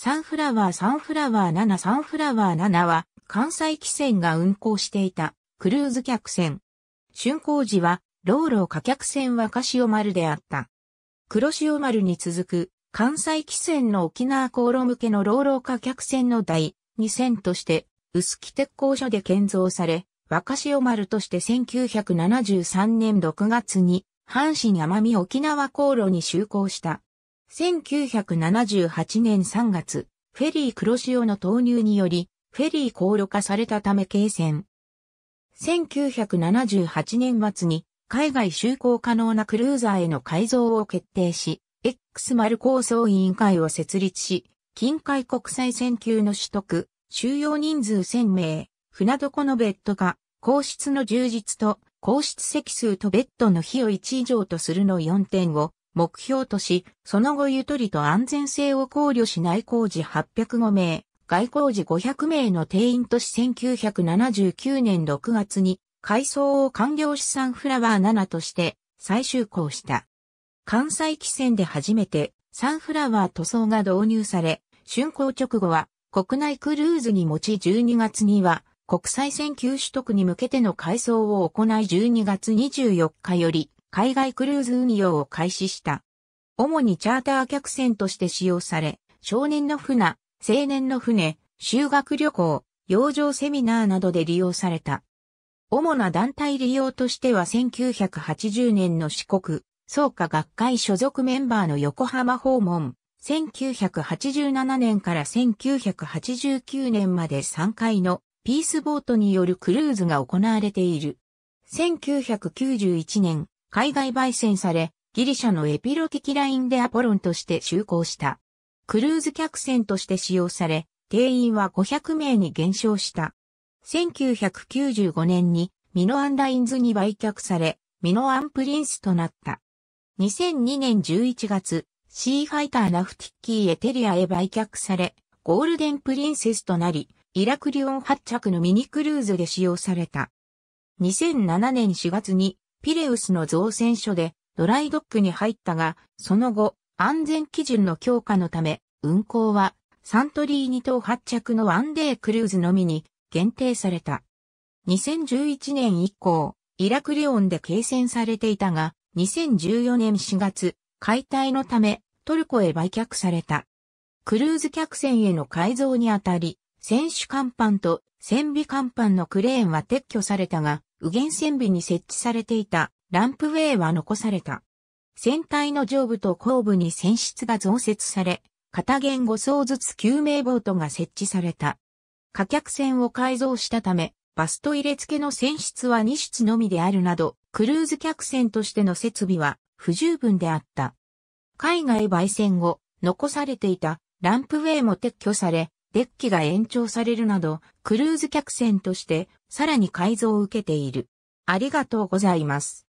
サンフラワーサンフラワー7サンフラワー7は関西汽船が運航していたクルーズ客船。竣工時は、老老貨客船若潮丸であった。黒潮丸に続く関西汽船の沖縄航路向けの老老貨客船の第2船として、薄木鉄工所で建造され、若潮丸として1973年6月に、阪神奄美沖縄航路に就航した。1978年3月、フェリー黒潮の投入により、フェリー高炉化されたため軽船。1978年末に海外就航可能なクルーザーへの改造を決定し、X 丸構想委員会を設立し、近海国際船級の取得、収容人数1000名、船床のベッド化、皇室の充実と、皇室席数とベッドの費を1以上とするの4点を目標とし、その後ゆとりと安全性を考慮し内工事805名、外工事500名の定員とし1979年6月に改装を完了資産フラワー7として再就航した。関西汽船で初めてサンフラワー塗装が導入され、竣工直後は国内クルーズに持ち12月には国際線級取得に向けての改装を行い12月24日より海外クルーズ運用を開始した。主にチャーター客船として使用され、少年の船、青年の船、修学旅行、洋上セミナーなどで利用された。主な団体利用としては1980年の四国、創価学会所属メンバーの横浜訪問、1987年から1989年まで3回のピースボートによるクルーズが行われている。1991年、海外焙煎され、ギリシャのエピロティキラインでアポロンとして就航した。クルーズ客船として使用され、定員は500名に減少した。1995年にミノアンラインズに売却され、ミノアンプリンスとなった。2002年11月、シーファイターナフティッキーエテリアへ売却され、ゴールデンプリンセスとなり、イラクリオン発着のミニクルーズで使用された。2007年4月にピレウスの造船所でドライドックに入ったが、その後、安全基準の強化のため、運航はサントリーニ島発着のワンデークルーズのみに限定された。2011年以降、イラクリオンで掲戦されていたが、2014年4月、解体のためトルコへ売却された。クルーズ客船への改造にあたり、船首甲板と船尾甲板のクレーンは撤去されたが、右舷船尾に設置されていたランプウェイは残された。船体の上部と後部に船室が増設され、片言5層ずつ救命ボートが設置された。貨客船を改造したため、バスト入れ付けの船室は2室のみであるなど、クルーズ客船としての設備は不十分であった。海外焙煎後、残されていたランプウェイも撤去され、デッキが延長されるなど、クルーズ客船としてさらに改造を受けている。ありがとうございます。